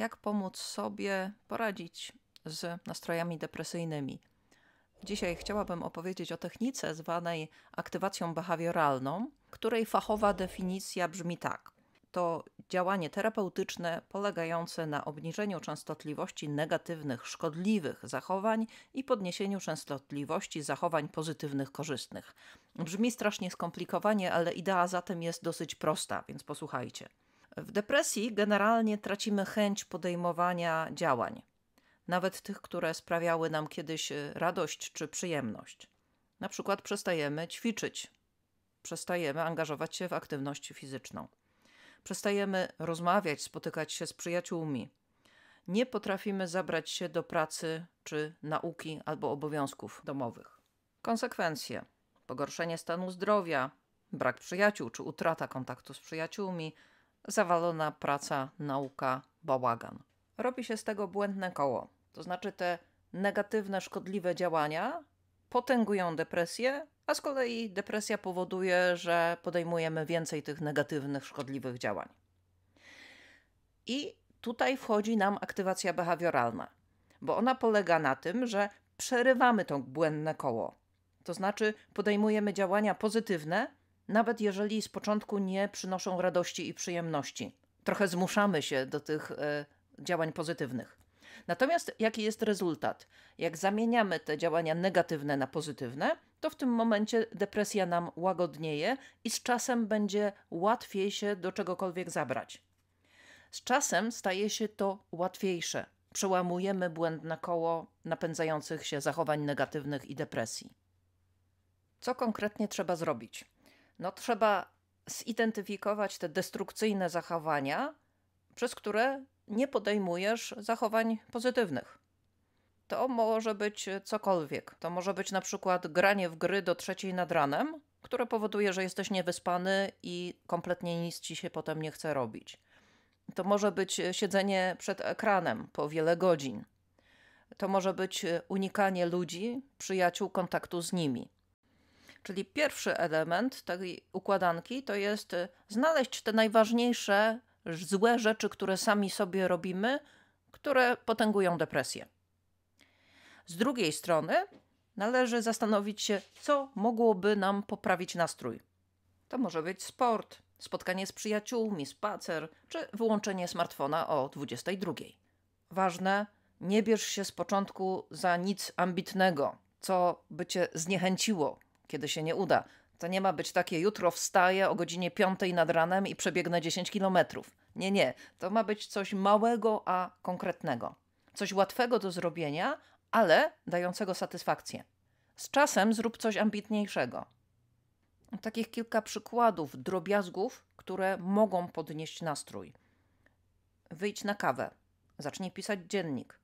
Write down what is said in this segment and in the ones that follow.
jak pomóc sobie poradzić z nastrojami depresyjnymi. Dzisiaj chciałabym opowiedzieć o technice zwanej aktywacją behawioralną, której fachowa definicja brzmi tak. To działanie terapeutyczne polegające na obniżeniu częstotliwości negatywnych, szkodliwych zachowań i podniesieniu częstotliwości zachowań pozytywnych, korzystnych. Brzmi strasznie skomplikowanie, ale idea zatem jest dosyć prosta, więc posłuchajcie. W depresji generalnie tracimy chęć podejmowania działań, nawet tych, które sprawiały nam kiedyś y, radość czy przyjemność. Na przykład przestajemy ćwiczyć, przestajemy angażować się w aktywność fizyczną, przestajemy rozmawiać, spotykać się z przyjaciółmi, nie potrafimy zabrać się do pracy czy nauki albo obowiązków domowych. Konsekwencje: pogorszenie stanu zdrowia, brak przyjaciół czy utrata kontaktu z przyjaciółmi, zawalona praca, nauka, bałagan. Robi się z tego błędne koło. To znaczy te negatywne, szkodliwe działania potęgują depresję, a z kolei depresja powoduje, że podejmujemy więcej tych negatywnych, szkodliwych działań. I tutaj wchodzi nam aktywacja behawioralna, bo ona polega na tym, że przerywamy to błędne koło. To znaczy podejmujemy działania pozytywne, nawet jeżeli z początku nie przynoszą radości i przyjemności. Trochę zmuszamy się do tych e, działań pozytywnych. Natomiast jaki jest rezultat? Jak zamieniamy te działania negatywne na pozytywne, to w tym momencie depresja nam łagodnieje i z czasem będzie łatwiej się do czegokolwiek zabrać. Z czasem staje się to łatwiejsze. Przełamujemy błędne koło napędzających się zachowań negatywnych i depresji. Co konkretnie trzeba zrobić? no trzeba zidentyfikować te destrukcyjne zachowania, przez które nie podejmujesz zachowań pozytywnych. To może być cokolwiek. To może być na przykład granie w gry do trzeciej nad ranem, które powoduje, że jesteś niewyspany i kompletnie nic ci się potem nie chce robić. To może być siedzenie przed ekranem po wiele godzin. To może być unikanie ludzi, przyjaciół, kontaktu z nimi. Czyli pierwszy element tej układanki to jest y, znaleźć te najważniejsze złe rzeczy, które sami sobie robimy, które potęgują depresję. Z drugiej strony należy zastanowić się, co mogłoby nam poprawić nastrój. To może być sport, spotkanie z przyjaciółmi, spacer czy wyłączenie smartfona o 22. Ważne, nie bierz się z początku za nic ambitnego, co by cię zniechęciło kiedy się nie uda. To nie ma być takie jutro wstaję o godzinie 5 nad ranem i przebiegnę 10 kilometrów. Nie, nie. To ma być coś małego, a konkretnego. Coś łatwego do zrobienia, ale dającego satysfakcję. Z czasem zrób coś ambitniejszego. Takich kilka przykładów drobiazgów, które mogą podnieść nastrój. Wyjdź na kawę, zacznij pisać dziennik,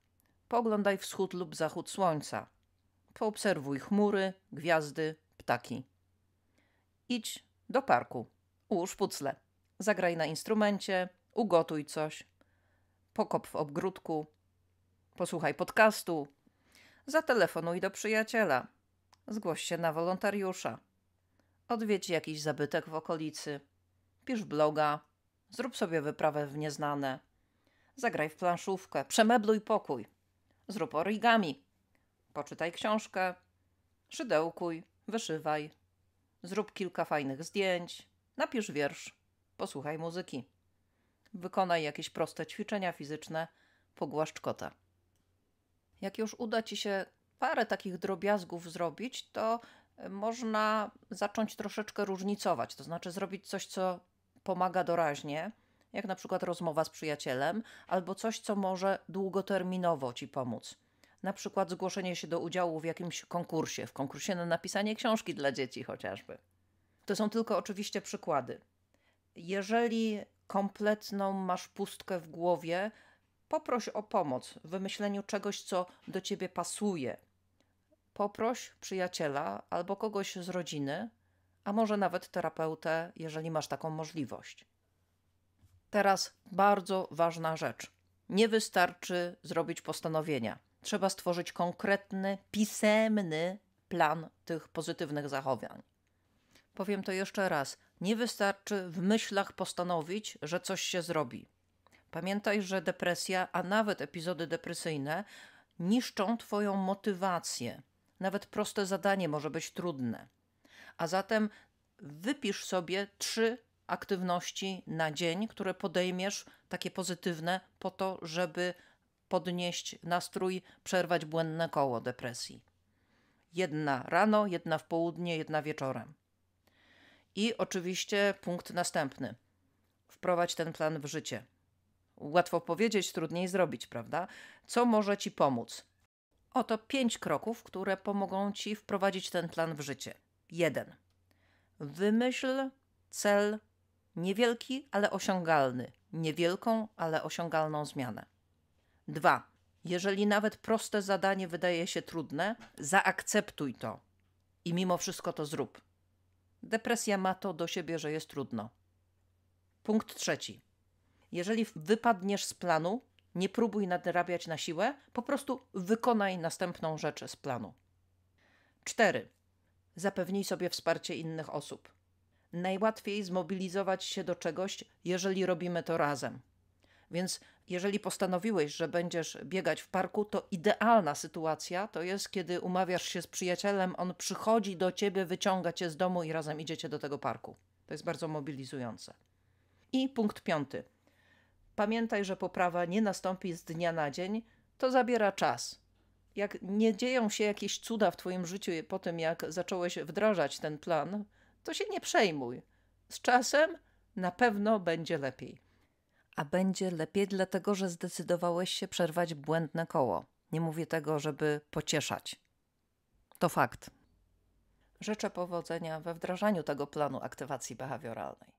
poglądaj wschód lub zachód słońca, poobserwuj chmury, gwiazdy, ptaki. Idź do parku, ułóż pucle, zagraj na instrumencie, ugotuj coś, pokop w obgródku, posłuchaj podcastu, zatelefonuj do przyjaciela, zgłoś się na wolontariusza, odwiedź jakiś zabytek w okolicy, pisz bloga, zrób sobie wyprawę w nieznane, zagraj w planszówkę, przemebluj pokój, zrób origami, poczytaj książkę, szydełkuj wyszywaj, zrób kilka fajnych zdjęć, napisz wiersz, posłuchaj muzyki. Wykonaj jakieś proste ćwiczenia fizyczne, pogłaszcz kota. Jak już uda ci się parę takich drobiazgów zrobić, to e, można zacząć troszeczkę różnicować, to znaczy zrobić coś, co pomaga doraźnie, jak na przykład rozmowa z przyjacielem, albo coś, co może długoterminowo ci pomóc na przykład zgłoszenie się do udziału w jakimś konkursie, w konkursie na napisanie książki dla dzieci chociażby. To są tylko oczywiście przykłady. Jeżeli kompletną masz pustkę w głowie, poproś o pomoc w wymyśleniu czegoś, co do ciebie pasuje. Poproś przyjaciela albo kogoś z rodziny, a może nawet terapeutę, jeżeli masz taką możliwość. Teraz bardzo ważna rzecz. Nie wystarczy zrobić postanowienia trzeba stworzyć konkretny, pisemny plan tych pozytywnych zachowań. Powiem to jeszcze raz. Nie wystarczy w myślach postanowić, że coś się zrobi. Pamiętaj, że depresja, a nawet epizody depresyjne, niszczą Twoją motywację. Nawet proste zadanie może być trudne. A zatem wypisz sobie trzy aktywności na dzień, które podejmiesz, takie pozytywne, po to, żeby podnieść nastrój, przerwać błędne koło depresji. Jedna rano, jedna w południe, jedna wieczorem. I oczywiście punkt następny. Wprowadź ten plan w życie. Łatwo powiedzieć, trudniej zrobić, prawda? Co może Ci pomóc? Oto pięć kroków, które pomogą Ci wprowadzić ten plan w życie. Jeden. Wymyśl cel niewielki, ale osiągalny, niewielką, ale osiągalną zmianę. Dwa, jeżeli nawet proste zadanie wydaje się trudne, zaakceptuj to i mimo wszystko to zrób. Depresja ma to do siebie, że jest trudno. Punkt trzeci. Jeżeli wypadniesz z planu, nie próbuj nadrabiać na siłę, po prostu wykonaj następną rzecz z planu. 4. Zapewnij sobie wsparcie innych osób. Najłatwiej zmobilizować się do czegoś, jeżeli robimy to razem. Więc jeżeli postanowiłeś, że będziesz biegać w parku, to idealna sytuacja to jest, kiedy umawiasz się z przyjacielem, on przychodzi do ciebie, wyciąga cię z domu i razem idziecie do tego parku. To jest bardzo mobilizujące. I punkt piąty. Pamiętaj, że poprawa nie nastąpi z dnia na dzień, to zabiera czas. Jak nie dzieją się jakieś cuda w Twoim życiu po tym, jak zacząłeś wdrażać ten plan, to się nie przejmuj. Z czasem na pewno będzie lepiej a będzie lepiej, dlatego że zdecydowałeś się przerwać błędne koło. Nie mówię tego, żeby pocieszać. To fakt. Życzę powodzenia we wdrażaniu tego planu aktywacji behawioralnej.